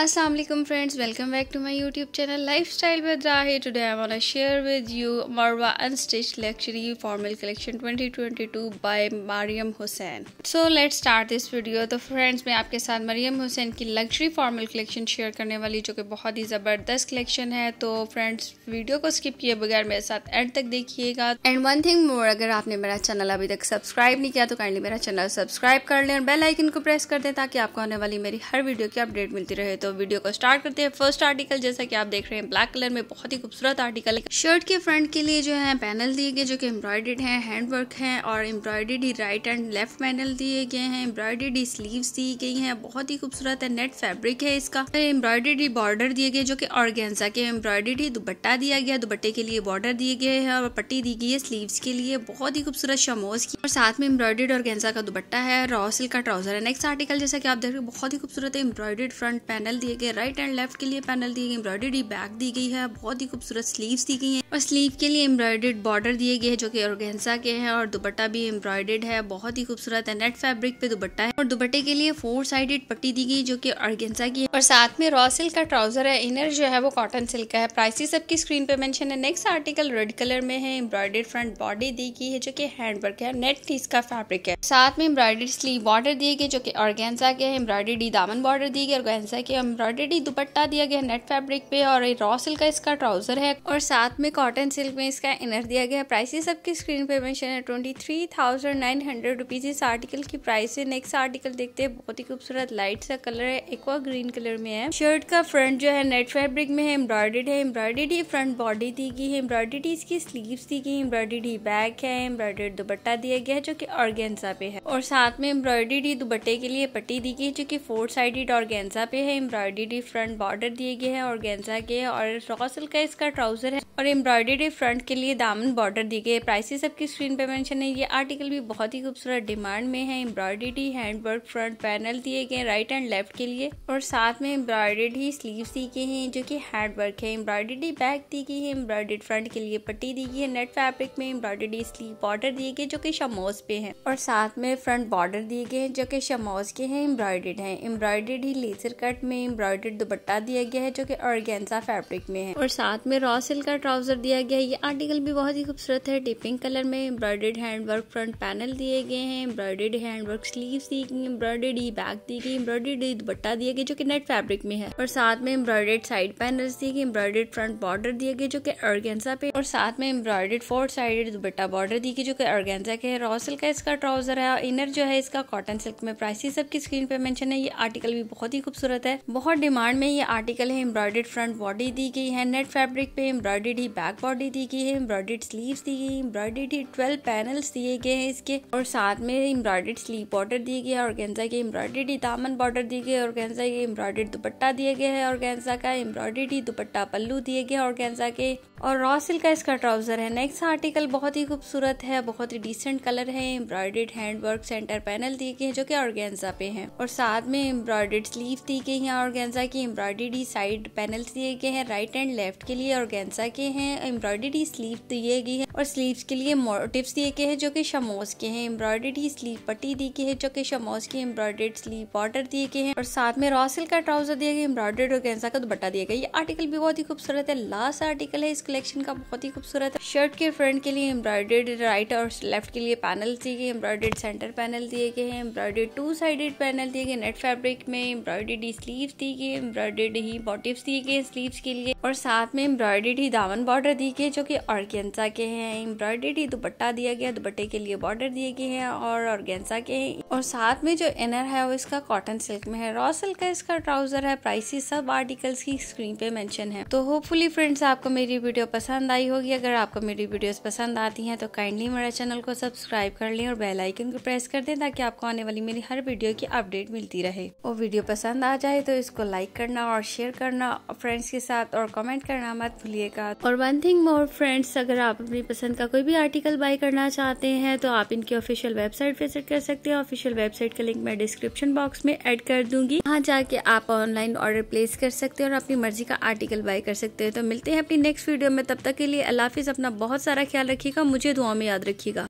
Aslam friends welcome back to my my youtube channel lifestyle with rahi today i want to share with you marwa unstitched luxury formal collection 2022 by mariam Hussain so let start this video तो friends मैं आपके साथ मरियम हुसैन की luxury formal collection share करने वाली जो कि बहुत ही ज़बरदस्त कलेक्शन है तो फ्रेंड्स वीडियो को स्किप किए बगैर मेरे साथ एंड तक देखिएगा एंड वन थिंग मोर अगर आपने मेरा चैनल अभी तक सब्सक्राइब नहीं किया तो काइंडली मेरा चैनल सब्सक्राइब कर लें और बेल आइकन को प्रेस कर दें ताकि आपको आने वाली मेरी हर वीडियो की अपडेट मिलती रहे तो तो वीडियो को स्टार्ट करते हैं फर्स्ट आर्टिकल जैसा कि आप देख रहे हैं ब्लैक कलर में बहुत ही खूबसूरत आर्टिकल है शर्ट के फ्रंट के लिए जो है पैनल दिए गए जो कि एम्ब्रॉयडेड है हैंडवर्क है और एम्ब्रॉयडेड ही राइट एंड लेफ्ट पैनल दिए गए हैं एम्ब्रॉयडेड ही स्लीव दी गई है बहुत ही खूबसूरत है नेट फेब्रिक है इसका एम्ब्रॉयडेड ही बॉर्डर दिए गए जो की ऑर्गेंजा के एम्ब्रॉयडेड ही दुपट्टा दिया गया दुपट्टे के लिए बॉर्डर दिए गए है और पट्टी दी गई है स्लीव के लिए बहुत ही खूबसूरत शमोज की और साथ में एम्ब्रॉयडेड और का दुपट्टा है रॉ सिल्क का ट्राउजर है नेक्स्ट आर्टिकल जैसा कि आप देख रहे हैं बहुत ही खूबसूरत है एम्ब्रॉयडेड फ्रंट पैनल दिए गए राइट एंड लेफ्ट के लिए पैनल दिए गए एम्ब्रॉयडरी बैक दी गई है बहुत ही खूबसूरत स्लीव्स दी गई हैं और स्लीव के लिए एम्ब्रॉयडर्ड बॉर्डर दिए गए हैं जो कि ऑर्गेन्सा के हैं और दुपट्टा भी एम्ब्रॉयडर्ड है बहुत ही खूबसूरत है नेट फैब्रिक पे दुपट्टा है और दुपट्टे के लिए फोर साइडेड पट्टी दी गई जो की ऑर्गेन्सा की है और साथ में रॉ सिल्क का ट्राउजर है इनर जो है वो कॉटन सिल्क का है प्राइसिस सबकी स्क्रीन पे मैंशन है नेक्स्ट आर्टिकल रेड कलर में है एम्ब्रॉयडर्ड फ्रंट बॉडी दी गई है जो हैंड हैंडवर्क है नेट इसका फैब्रिक है साथ में एम्ब्रॉयडर्ड स्लीव बॉर्डर दिए गए जो की ऑर्गेन्सा के है एम्ब्रॉयडरी दामन बॉर्डर दी गई ऑर्गेन्सा के एम्ब्रॉयडरी दुपट्टा दिया गया है नेट फैब्रिक पे और रॉ सिल्क का इसका ट्राउजर है और साथ में कॉटन सिल्क में इसका इनर दिया गया है प्राइसेस सबकी स्क्रीन पे मेंशन है twenty three thousand nine hundred rupees इस आर्टिकल की प्राइस है नेक्स्ट आर्टिकल देखते हैं बहुत ही खूबसूरत लाइट सा कलर है एक्वा ग्रीन कलर में है शर्ट का फ्रंट जो है नेट फैब्रिक में है एम्ब्रॉयडेड है एम्ब्रॉयडरी फ्रंट बॉडी दी गई है एम्ब्रॉयडरी इसकी स्लीव दी गई एम्ब्रॉयडरी बैक है एम्ब्रॉयडर्ड दुपट्टा दिया गया है जो की ऑर्गेन्जा पे है और साथ में एम्ब्रॉयडरी दुपट्टे के लिए पट्टी दी गई जो की फोर साइडेड ऑर्गेन्जा पे है एम्ब्रॉयडरी फ्रंट बॉर्डर दिए गए हैं और गेंजा के और रॉ सिल्क का इसका ट्राउज़र है और एम्ब्रॉयडरी फ्रंट के लिए दामन बॉर्डर दी गई है प्राइसेस आपकी स्क्रीन पे मेंशन है ये आर्टिकल भी बहुत ही खूबसूरत डिमांड में है एम्ब्रॉयडरी हैंडवर्क फ्रंट पैनल दिए गए राइट एंड लेफ्ट के लिए और साथ में एम्ब्रॉयडरी स्लीव दी गई हैं जो की हैंडवर्क है एम्ब्रॉयडरी बैक दी गई है एम्ब्रॉयडरी फ्रंट के लिए पट्टी दी गई है नेट फैब्रिक में एम्ब्रॉयडरी स्लीव बॉर्डर दिए गए जो की शमोज पे है और साथ में फ्रंट बॉर्डर दिए गए हैं जो की शमोज के हैं एम्ब्रॉयडेड है एम्ब्रॉयडेड ही लेजर कट में एम्ब्रॉयडेड दुपट्टा दिया गया है जो की ऑर्गेन्जा फैब्रिक में है और साथ में रॉ सिल्क का ट्राउज़र दिया गया है ये आर्टिकल भी बहुत ही खूबसूरत है टिपिंग कलर में एम्ब्रॉयडेड हैंडवर्क फ्रंट पैनल दिए गए हैं एम्ब्रॉयडेड हैंडवर्क स्लीव्स दी गई एम्ब्रॉयडेड ही बैक दी गई एम्ब्रॉयडेड ही दुपट्टा दिया गया जो कि नेट फैब्रिक में है और साथ में एम्ब्रॉयडेड साइड पैनल्स दिए गए एम्ब्रॉयडेड फ्रंट बॉर्डर दिए गए जो कि अर्गेंजा पे और साथ में embroidered four sided dupatta border दी गई जो कि अर्गेंजा के है रॉसल का इसका ट्राउज़र है और इनर जो है इसका कॉटन सिल्क में प्राइस ही सबकी स्क्रीन पे मेंशन है ये आर्टिकल भी बहुत ही खूबसूरत है बहुत डिमांड में ये आर्टिकल है एम्ब्रॉयडेड फ्रंट बॉडी दी गई है नेट फैब्रिक पे एम्ब्रॉयडेड एम्ब्रॉयडरी बैक बॉडी दी गई है एम्ब्रॉयडर्ड स्लीव्स दी गई एम्ब्रॉयडरी ट्वेल्व पैनल्स दिए गए हैं इसके और साथ में एम्ब्रॉयडर्ड स्लीव बॉर्डर दिए गए और गेंजा के एम्ब्रॉयडरी दामन बॉर्डर दिए गए और गेंजा के एम्ब्रॉयडर्ड दुपट्टा दिए गए हैं और गेंजा का एम्ब्रॉयडरी दुपट्टा पल्लू दिए गए और गेंजा के और रॉसिल का इसका ट्राउजर है नेक्स्ट आर्टिकल बहुत ही खूबसूरत है बहुत ही डिसेंट कलर है एम्ब्रॉयडर्ड हैंडवर्क सेंटर पैनल दिए गए हैं जो कि गेंजा पे हैं और साथ में एम्ब्रॉयडर्ड स्लीव दी गई है गेंजा की एम्ब्रॉयडरी साइड पैनल्स दिए गए हैं राइट एंड लेफ्ट के लिए ऑर्गेन्जा के के हैं एम्ब्रॉयडरी स्लीव दिए गई है और स्लीव्स के लिए मोटिव्स दिए गए हैं जो कि शमोस के हैं एम्ब्रॉयडरी स्लीव पट्टी दी गई है जो कि शमोस के एम्ब्रॉयडर्ड स्लीव बॉर्डर दिए गए हैं और साथ में रॉसिल का ट्राउजर दिया गया एम्ब्रॉयडर्ड और गेंजा का दुपट्टा दिया गया ये आर्टिकल भी बहुत ही खूबसूरत है लास्ट आर्टिकल है इस कलेक्शन का बहुत ही खूबसूरत है शर्ट के फ्रंट के लिए एम्ब्रॉयडर्ड राइट और लेफ्ट के लिए पैनल दिए गए एम्ब्रॉयडर्ड सेंटर पैनल दिए गए हैं एम्ब्रॉयडर्ड टू साइडेड पैनल दिए गए नेट फैब्रिक में एम्ब्रॉयडर्ड स्लीव दी गई एम्ब्रॉयडर्ड ही मोटिव्स दिए गए स्लीव के लिए और साथ में एम्ब्रॉयडर्ड ही दाम सावन बॉर्डर दी गई जो कि ऑर्गेंसा के हैं एम्ब्रॉयडरी दुपट्टा दिया गया दुपट्टे के लिए बॉर्डर दिए गए हैं और ऑर्गेन्जा के हैं और साथ में जो इनर है वो इसका कॉटन सिल्क में है रॉ सिल्क का इसका ट्राउजर है प्राइसिस सब आर्टिकल्स की स्क्रीन पे मैंशन है तो होपफुली फ्रेंड्स आपको मेरी वीडियो पसंद आई होगी अगर आपको मेरी वीडियोस पसंद आती है तो काइंडली मेरा चैनल को सब्सक्राइब कर लें और बेलाइकन को प्रेस कर दें ताकि आपको आने वाली मेरी हर वीडियो की अपडेट मिलती रहे और वीडियो पसंद आ जाए तो इसको लाइक करना और शेयर करना फ्रेंड्स के साथ और कमेंट करना मत भूलिएगा और वन थिंग मोर फ्रेंड्स अगर आप अपनी पसंद का कोई भी आर्टिकल बाय करना चाहते हैं तो आप इनकी ऑफिशियल वेबसाइट विजिट कर सकते हैं ऑफिशियल वेबसाइट का लिंक मैं डिस्क्रिप्शन बॉक्स में एड कर दूंगी वहाँ जाके आप ऑनलाइन ऑर्डर प्लेस कर सकते हैं और अपनी मर्जी का आर्टिकल बाय कर सकते हैं तो मिलते हैं अपनी नेक्स्ट वीडियो में तब तक के लिए अल्लाह हाफिज़ अपना बहुत सारा ख्याल रखिएगा मुझे दुआ में याद रखिएगा